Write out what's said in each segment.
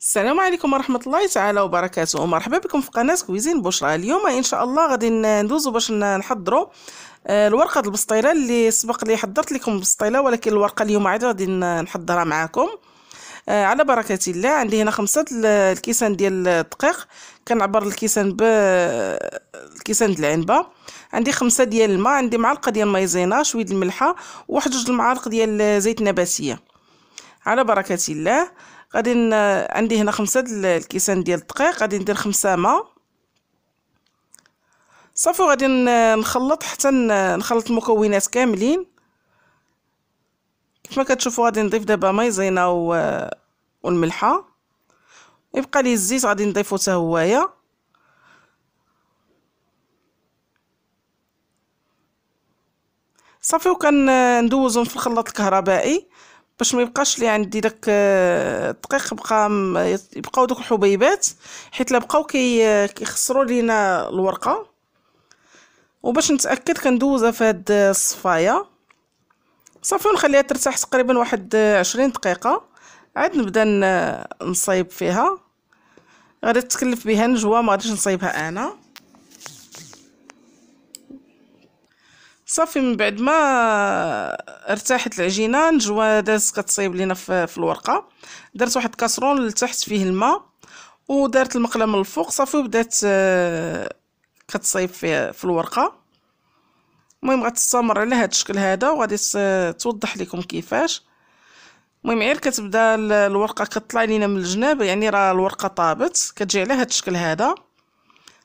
السلام عليكم ورحمة الله تعالى وبركاته ومرحبا بكم في قناة كويزين بشرى اليوم إن شاء الله غادي ندوزو باش نحضرو آه، الورقة البسطيلة اللي سبق لي حضرت لكم البسطيلة ولكن الورقة اليوم عاد غادي نحضرها معاكم آه، على بركة الله عندي هنا خمسة الكيسان ديال الدقيق كنعبر الكيسان ب الكيسان ديال العنبة عندي خمسة ديال الماء عندي معلقة ديال مايزينا شوية الملحة وواحد جوج المعالق ديال زيت نباتية على بركة الله غادي عندي هنا خمسة الكيسان ديال الدقيق غادي ندير خمسة ماء صافي غادي نخلط حتى نخلط المكونات كاملين كيفما كتشوفوا غادي نضيف دابا مايزينا زينه و... والملحه يبقى لي الزيت غادي نضيفو حتى هويا صافي وكندوزهم في الخلاط الكهربائي باش ما يبقاش لي عندي داك الدقيق آه، بقى يبقاو دوك الحبيبات حيت لا بقاو كيخسروا آه، لينا الورقه وباش نتاكد كندوزها في هاد الصفايه صافي ونخليها ترتاح تقريبا واحد آه، عشرين دقيقه عاد نبدا نصايب فيها غادي تكلف بها نجوى ما غاديش نصايبها انا صافي من بعد ما ارتاحت العجينه نجوى دازت كتصايب لينا في الورقه درت واحد كاسرون لتحت فيه الماء ودارت المقله من الفوق صافي وبدات آه، كتصايب في, في الورقه المهم غتستمر على هذا الشكل هذا وغادي توضح لكم كيفاش المهم غير كتبدا الورقه كطلع لينا من الجناب يعني راه الورقه طابت كتجي على هذا الشكل هذا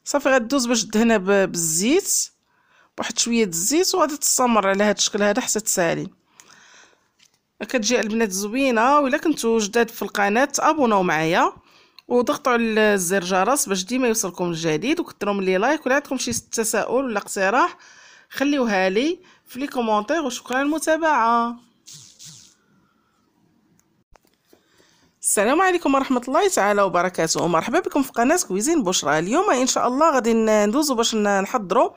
صافي غدوز باش دهنا بالزيت واحد شويه الزيت وغادي تستمر على هذا الشكل هذا حتى تسالي كتجي البنات زوينه ولا كنتو جداد في القناه ابوناو معايا وضغطوا على زر الجرس باش ديما يوصلكم الجديد وكثروا لي لايك ولا عندكم شي تساؤل ولا اقتراح خليوها لي في لي كومونتير وشكرا للمتابعه السلام عليكم ورحمة الله تعالى وبركاته ومرحبا بكم في قناة كويزين بشرى اليوم إن شاء الله غادي ندوزو باش نحضرو